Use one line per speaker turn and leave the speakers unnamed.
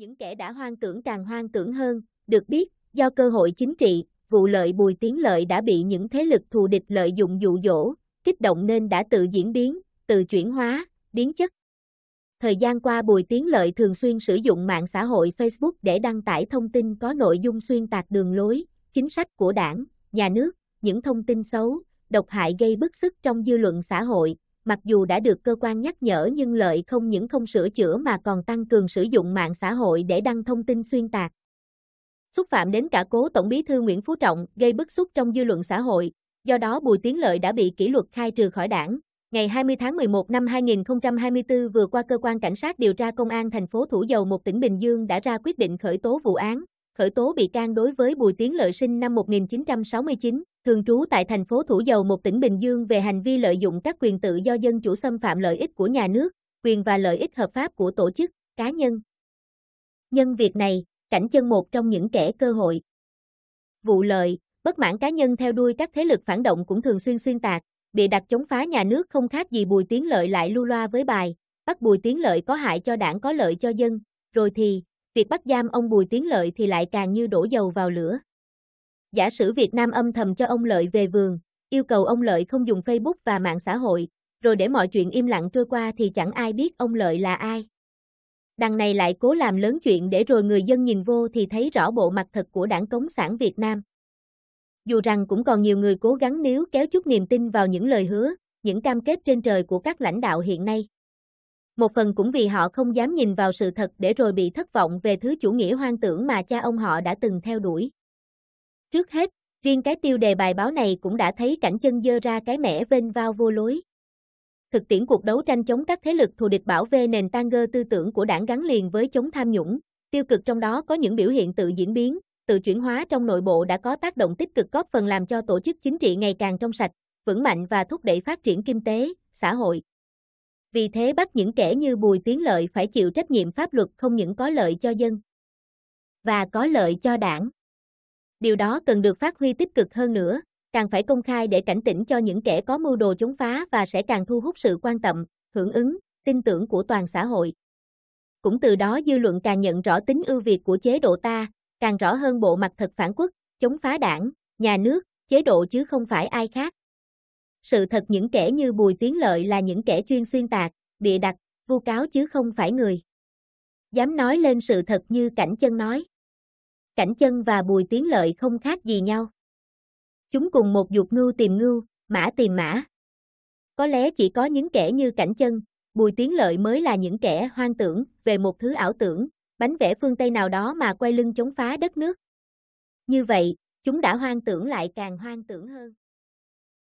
Những kẻ đã hoang tưởng càng hoang tưởng hơn, được biết, do cơ hội chính trị, vụ lợi bùi tiến lợi đã bị những thế lực thù địch lợi dụng dụ dỗ, kích động nên đã tự diễn biến, tự chuyển hóa, biến chất. Thời gian qua Bùi Tiến Lợi thường xuyên sử dụng mạng xã hội Facebook để đăng tải thông tin có nội dung xuyên tạc đường lối, chính sách của đảng, nhà nước, những thông tin xấu, độc hại gây bức xúc trong dư luận xã hội, mặc dù đã được cơ quan nhắc nhở nhưng lợi không những không sửa chữa mà còn tăng cường sử dụng mạng xã hội để đăng thông tin xuyên tạc. Xúc phạm đến cả cố Tổng bí thư Nguyễn Phú Trọng gây bức xúc trong dư luận xã hội, do đó Bùi Tiến Lợi đã bị kỷ luật khai trừ khỏi đảng. Ngày 20 tháng 11 năm 2024 vừa qua cơ quan cảnh sát điều tra công an thành phố Thủ Dầu một tỉnh Bình Dương đã ra quyết định khởi tố vụ án, khởi tố bị can đối với Bùi Tiến Lợi sinh năm 1969, thường trú tại thành phố Thủ Dầu một tỉnh Bình Dương về hành vi lợi dụng các quyền tự do dân chủ xâm phạm lợi ích của nhà nước, quyền và lợi ích hợp pháp của tổ chức, cá nhân. Nhân việc này, cảnh chân một trong những kẻ cơ hội. Vụ lợi, bất mãn cá nhân theo đuôi các thế lực phản động cũng thường xuyên xuyên tạc, bị đặt chống phá nhà nước không khác gì Bùi Tiến Lợi lại lưu loa với bài, bắt Bùi Tiến Lợi có hại cho đảng có lợi cho dân, rồi thì, việc bắt giam ông Bùi Tiến Lợi thì lại càng như đổ dầu vào lửa. Giả sử Việt Nam âm thầm cho ông Lợi về vườn, yêu cầu ông Lợi không dùng Facebook và mạng xã hội, rồi để mọi chuyện im lặng trôi qua thì chẳng ai biết ông Lợi là ai. Đằng này lại cố làm lớn chuyện để rồi người dân nhìn vô thì thấy rõ bộ mặt thật của đảng Cộng sản Việt Nam. Dù rằng cũng còn nhiều người cố gắng níu kéo chút niềm tin vào những lời hứa, những cam kết trên trời của các lãnh đạo hiện nay. Một phần cũng vì họ không dám nhìn vào sự thật để rồi bị thất vọng về thứ chủ nghĩa hoang tưởng mà cha ông họ đã từng theo đuổi. Trước hết, riêng cái tiêu đề bài báo này cũng đã thấy cảnh chân dơ ra cái mẻ vênh vào vô lối. Thực tiễn cuộc đấu tranh chống các thế lực thù địch bảo vệ nền tang gơ tư tưởng của đảng gắn liền với chống tham nhũng, tiêu cực trong đó có những biểu hiện tự diễn biến, tự chuyển hóa trong nội bộ đã có tác động tích cực góp phần làm cho tổ chức chính trị ngày càng trong sạch, vững mạnh và thúc đẩy phát triển kinh tế, xã hội. Vì thế bắt những kẻ như Bùi Tiến Lợi phải chịu trách nhiệm pháp luật không những có lợi cho dân và có lợi cho đảng điều đó cần được phát huy tích cực hơn nữa, càng phải công khai để cảnh tỉnh cho những kẻ có mưu đồ chống phá và sẽ càng thu hút sự quan tâm, hưởng ứng, tin tưởng của toàn xã hội. Cũng từ đó dư luận càng nhận rõ tính ưu việt của chế độ ta, càng rõ hơn bộ mặt thật phản quốc, chống phá đảng, nhà nước, chế độ chứ không phải ai khác. Sự thật những kẻ như Bùi Tiến Lợi là những kẻ chuyên xuyên tạc, bịa đặt, vu cáo chứ không phải người. Dám nói lên sự thật như cảnh chân nói. Cảnh Chân và Bùi Tiến Lợi không khác gì nhau. Chúng cùng một dục ngưu tìm ngưu, mã tìm mã. Có lẽ chỉ có những kẻ như Cảnh Chân, Bùi Tiến Lợi mới là những kẻ hoang tưởng về một thứ ảo tưởng, bánh vẽ phương Tây nào đó mà quay lưng chống phá đất nước. Như vậy, chúng đã hoang tưởng lại càng hoang tưởng hơn.